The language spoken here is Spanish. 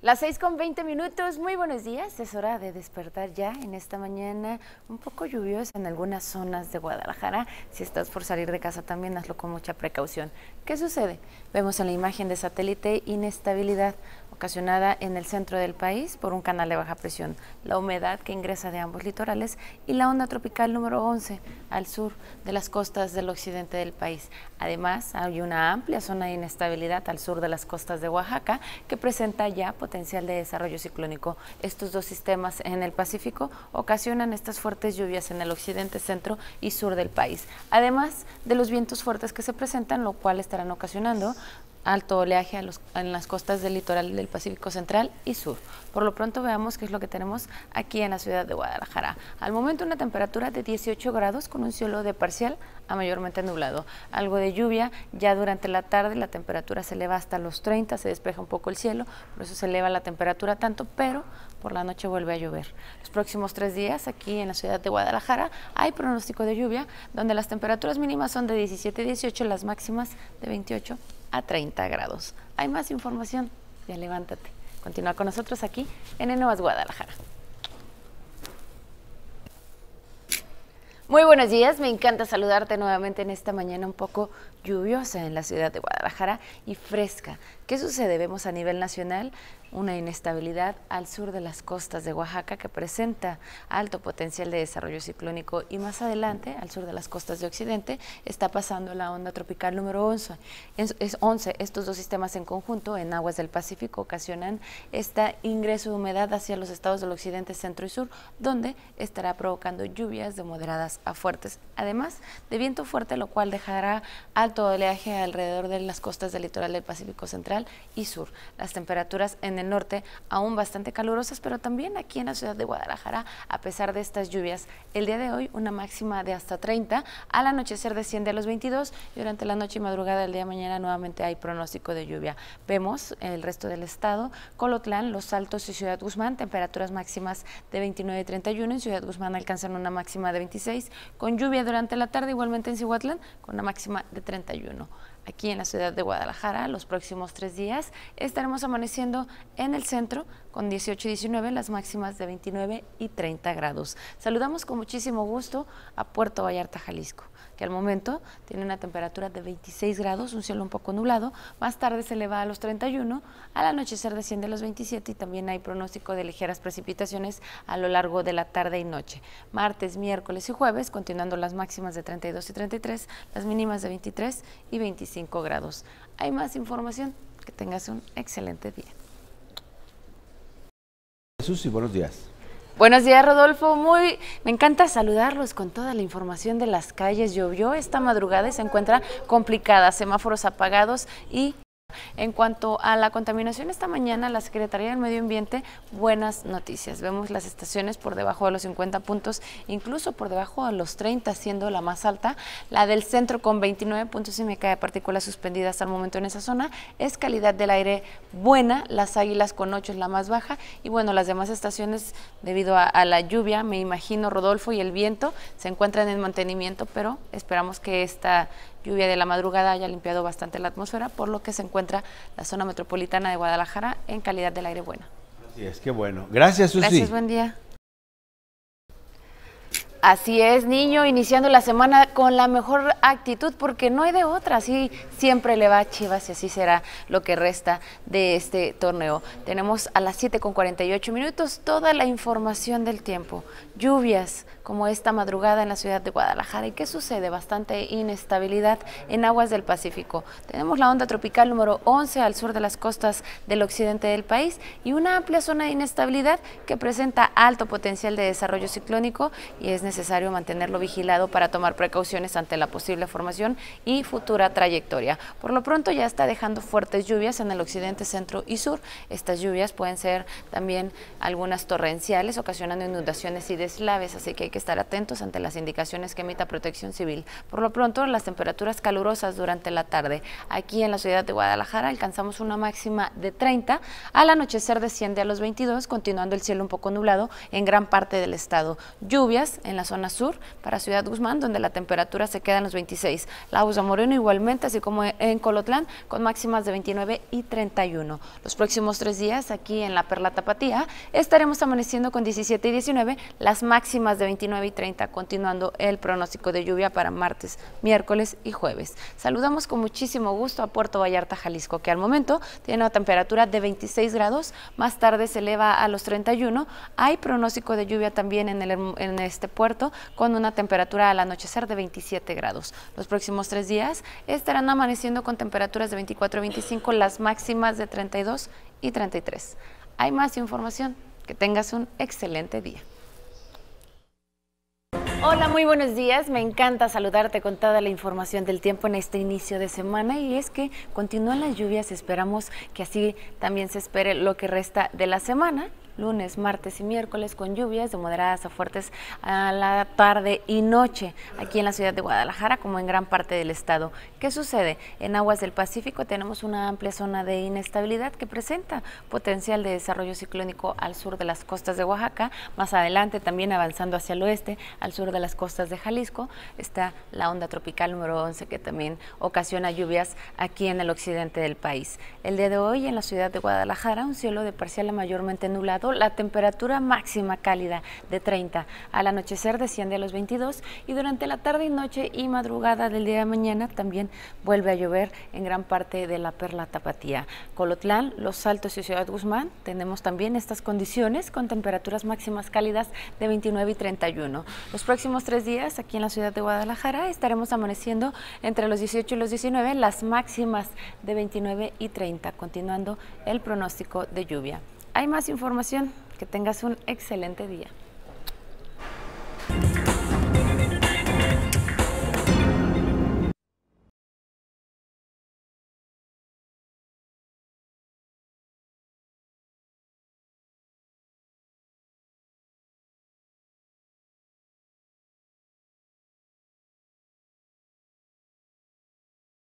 Las 6 con 20 minutos, muy buenos días. Es hora de despertar ya en esta mañana un poco lluviosa en algunas zonas de Guadalajara. Si estás por salir de casa también hazlo con mucha precaución. ¿Qué sucede? Vemos en la imagen de satélite inestabilidad ocasionada en el centro del país por un canal de baja presión, la humedad que ingresa de ambos litorales y la onda tropical número 11 al sur de las costas del occidente del país. Además, hay una amplia zona de inestabilidad al sur de las costas de Oaxaca que presenta ya potencial de desarrollo ciclónico. Estos dos sistemas en el Pacífico ocasionan estas fuertes lluvias en el occidente, centro y sur del país, además de los vientos fuertes que se presentan, lo cual estarán ocasionando alto oleaje en las costas del litoral del Pacífico Central y Sur. Por lo pronto veamos qué es lo que tenemos aquí en la ciudad de Guadalajara. Al momento una temperatura de 18 grados con un cielo de parcial a mayormente nublado. Algo de lluvia, ya durante la tarde la temperatura se eleva hasta los 30, se despeja un poco el cielo, por eso se eleva la temperatura tanto, pero por la noche vuelve a llover. Los próximos tres días aquí en la ciudad de Guadalajara hay pronóstico de lluvia, donde las temperaturas mínimas son de 17 y 18, las máximas de 28 a 30 grados. Hay más información, ya levántate. Continúa con nosotros aquí en Enovas Guadalajara. Muy buenos días, me encanta saludarte nuevamente en esta mañana un poco lluviosa en la ciudad de Guadalajara y fresca. ¿Qué sucede? Vemos a nivel nacional una inestabilidad al sur de las costas de Oaxaca que presenta alto potencial de desarrollo ciclónico y más adelante, al sur de las costas de Occidente, está pasando la onda tropical número 11. Es, 11. Estos dos sistemas en conjunto en aguas del Pacífico ocasionan este ingreso de humedad hacia los estados del occidente, centro y sur, donde estará provocando lluvias de moderadas a fuertes, además de viento fuerte, lo cual dejará alto oleaje alrededor de las costas del litoral del Pacífico central y sur. Las temperaturas en en el norte, aún bastante calurosas, pero también aquí en la ciudad de Guadalajara, a pesar de estas lluvias. El día de hoy, una máxima de hasta 30, al anochecer desciende a los 22 y durante la noche y madrugada del día de mañana nuevamente hay pronóstico de lluvia. Vemos el resto del estado, Colotlán, Los Altos y Ciudad Guzmán, temperaturas máximas de 29 y 31, en Ciudad Guzmán alcanzan una máxima de 26, con lluvia durante la tarde, igualmente en Cihuatlán, con una máxima de 31 aquí en la ciudad de Guadalajara los próximos tres días. Estaremos amaneciendo en el centro con 18 y 19, las máximas de 29 y 30 grados. Saludamos con muchísimo gusto a Puerto Vallarta, Jalisco que al momento tiene una temperatura de 26 grados, un cielo un poco nublado, más tarde se eleva a los 31, al anochecer desciende a los 27 y también hay pronóstico de ligeras precipitaciones a lo largo de la tarde y noche. Martes, miércoles y jueves, continuando las máximas de 32 y 33, las mínimas de 23 y 25 grados. Hay más información, que tengas un excelente día. Jesús y buenos días. Buenos días, Rodolfo. Muy, me encanta saludarlos con toda la información de las calles. Llovió esta madrugada y se encuentra complicada, semáforos apagados y en cuanto a la contaminación, esta mañana la Secretaría del Medio Ambiente, buenas noticias. Vemos las estaciones por debajo de los 50 puntos, incluso por debajo de los 30, siendo la más alta. La del centro con 29 puntos y me cae partículas suspendidas al momento en esa zona. Es calidad del aire buena. Las águilas con 8 es la más baja. Y bueno, las demás estaciones, debido a, a la lluvia, me imagino, Rodolfo y el viento, se encuentran en mantenimiento, pero esperamos que esta lluvia de la madrugada haya limpiado bastante la atmósfera, por lo que se encuentra la zona metropolitana de Guadalajara en calidad del aire buena. Así es, qué bueno. Gracias, Susi. Gracias, buen día. Así es, niño, iniciando la semana con la mejor actitud porque no hay de otra, así siempre le va a Chivas y así será lo que resta de este torneo. Tenemos a las 7 con 48 minutos toda la información del tiempo, lluvias como esta madrugada en la ciudad de Guadalajara y qué sucede, bastante inestabilidad en aguas del Pacífico. Tenemos la onda tropical número 11 al sur de las costas del occidente del país y una amplia zona de inestabilidad que presenta alto potencial de desarrollo ciclónico y es necesario mantenerlo vigilado para tomar precauciones ante la posible formación y futura trayectoria. Por lo pronto ya está dejando fuertes lluvias en el occidente, centro y sur. Estas lluvias pueden ser también algunas torrenciales, ocasionando inundaciones y deslaves, así que hay que estar atentos ante las indicaciones que emita Protección Civil. Por lo pronto, las temperaturas calurosas durante la tarde. Aquí en la ciudad de Guadalajara alcanzamos una máxima de 30, al anochecer desciende a los 22, continuando el cielo un poco nublado en gran parte del estado. Lluvias en la zona sur para Ciudad Guzmán, donde la temperatura se queda en los 26. La Usa Moreno igualmente, así como en Colotlán, con máximas de 29 y 31. Los próximos tres días aquí en la Perla Tapatía estaremos amaneciendo con 17 y 19, las máximas de 29 y 30, continuando el pronóstico de lluvia para martes, miércoles y jueves. Saludamos con muchísimo gusto a Puerto Vallarta, Jalisco, que al momento tiene una temperatura de 26 grados, más tarde se eleva a los 31. Hay pronóstico de lluvia también en, el, en este puerto con una temperatura al anochecer de 27 grados. Los próximos tres días estarán amaneciendo con temperaturas de 24 a 25, las máximas de 32 y 33. Hay más información. Que tengas un excelente día. Hola, muy buenos días. Me encanta saludarte con toda la información del tiempo en este inicio de semana y es que continúan las lluvias. Esperamos que así también se espere lo que resta de la semana lunes, martes y miércoles con lluvias de moderadas a fuertes a la tarde y noche aquí en la ciudad de Guadalajara como en gran parte del estado. ¿Qué sucede? En aguas del Pacífico tenemos una amplia zona de inestabilidad que presenta potencial de desarrollo ciclónico al sur de las costas de Oaxaca, más adelante también avanzando hacia el oeste, al sur de las costas de Jalisco, está la onda tropical número 11 que también ocasiona lluvias aquí en el occidente del país. El día de hoy en la ciudad de Guadalajara un cielo de parcial a mayormente nublado la temperatura máxima cálida de 30. Al anochecer desciende a los 22 y durante la tarde y noche y madrugada del día de mañana también vuelve a llover en gran parte de la perla tapatía. Colotlán, Los Altos y Ciudad Guzmán tenemos también estas condiciones con temperaturas máximas cálidas de 29 y 31. Los próximos tres días aquí en la ciudad de Guadalajara estaremos amaneciendo entre los 18 y los 19, las máximas de 29 y 30, continuando el pronóstico de lluvia hay más información. Que tengas un excelente día.